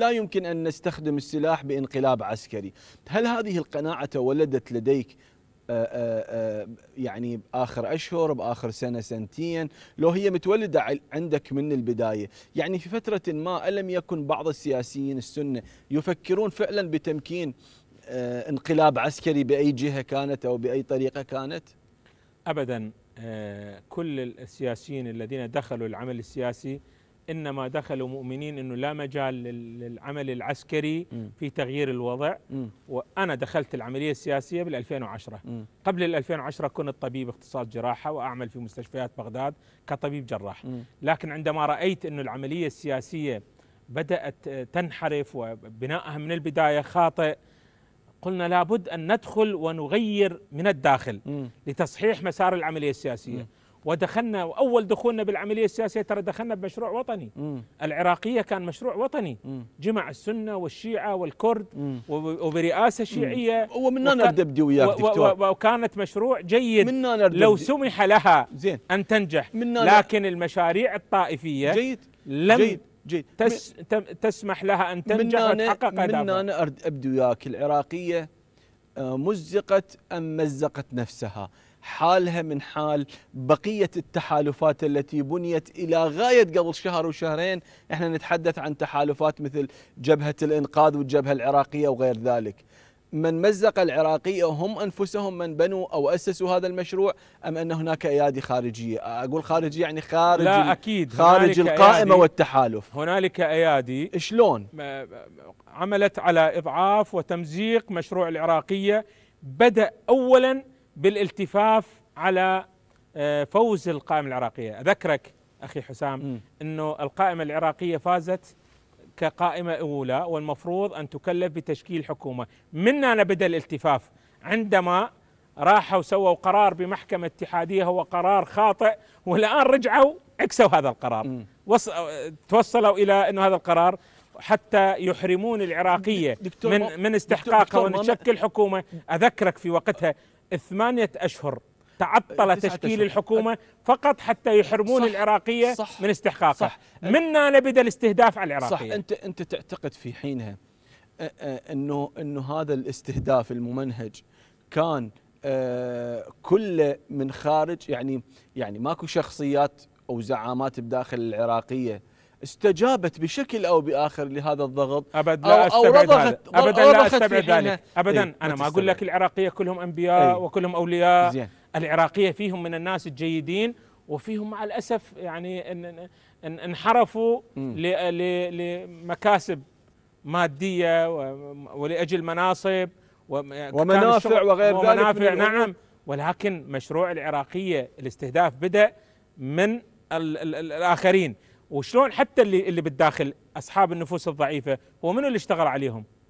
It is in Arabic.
لا يمكن أن نستخدم السلاح بانقلاب عسكري هل هذه القناعة تولدت لديك آه، آه، آه، يعني بآخر أشهر بآخر سنة سنتين لو هي متولدة عندك من البداية يعني في فترة ما ألم يكن بعض السياسيين السنة يفكرون فعلا بتمكين انقلاب عسكري بأي جهة كانت أو بأي طريقة كانت أبدا كل السياسيين الذين دخلوا العمل السياسي انما دخلوا مؤمنين انه لا مجال للعمل العسكري في تغيير الوضع وانا دخلت العمليه السياسيه بال 2010 قبل ال 2010 كنت طبيب اختصاص جراحه واعمل في مستشفيات بغداد كطبيب جراح لكن عندما رايت انه العمليه السياسيه بدات تنحرف وبنائها من البدايه خاطئ قلنا لابد ان ندخل ونغير من الداخل لتصحيح مسار العمليه السياسيه ودخلنا واول دخولنا بالعمليه السياسيه ترى دخلنا بمشروع وطني م. العراقيه كان مشروع وطني م. جمع السنه والشيعه والكرد م. وبرئاسه شيعيه ومن هنا وكان بدي وياك دكتور وكانت مشروع جيد من لو سمح لها زين ان تنجح من لكن المشاريع الطائفيه جيد لم جيد جيد تس تسمح لها ان تنجح وتحقق اهدافها من انا ارد ابدي وياك العراقيه آه، مزقت أم مزقت نفسها حالها من حال بقية التحالفات التي بنيت إلى غاية قبل شهر وشهرين احنا نتحدث عن تحالفات مثل جبهة الإنقاذ والجبهة العراقية وغير ذلك من مزق العراقية هم أنفسهم من بنوا أو أسسوا هذا المشروع أم أن هناك أيادي خارجية أقول خارجية يعني خارج لا أكيد خارج القائمة والتحالف هنالك أيادي شلون عملت على إضعاف وتمزيق مشروع العراقية بدأ أولا بالالتفاف على آه، فوز القائمة العراقية أذكرك أخي حسام أنه القائمة العراقية فازت كقائمة أولى والمفروض أن تكلف بتشكيل حكومة منا نبدأ الالتفاف عندما راحوا سووا قرار بمحكمة اتحادية هو قرار خاطئ والآن رجعوا عكسوا هذا القرار وص... توصلوا إلى أن هذا القرار حتى يحرمون العراقية من, من استحقاقها ونشكل حكومة أذكرك في وقتها ثمانية أشهر تعطل تشكيل شهر. الحكومة فقط حتى يحرمون صح العراقية صح من استحقاقها صح منا لبدا الاستهداف على العراقية صح أنت, أنت تعتقد في حينها أنه, أنه هذا الاستهداف الممنهج كان كله من خارج يعني يعني ماكو شخصيات أو زعامات بداخل العراقية استجابت بشكل او باخر لهذا الضغط ابدا لا استبعد هذا ابدا لا استبعد ذلك ابدا إيه، انا ما اقول لك العراقيه كلهم انبياء أي. وكلهم اولياء زين. العراقيه فيهم من الناس الجيدين وفيهم مع الاسف يعني انحرفوا لمكاسب ماديه ولاجل مناصب ومنافع وغير ذلك ومنافع نعم ولكن مشروع العراقيه الاستهداف بدا من الـ الـ الـ الاخرين وشلون حتى اللي اللي بالداخل اصحاب النفوس الضعيفه هو منو اللي اشتغل عليهم؟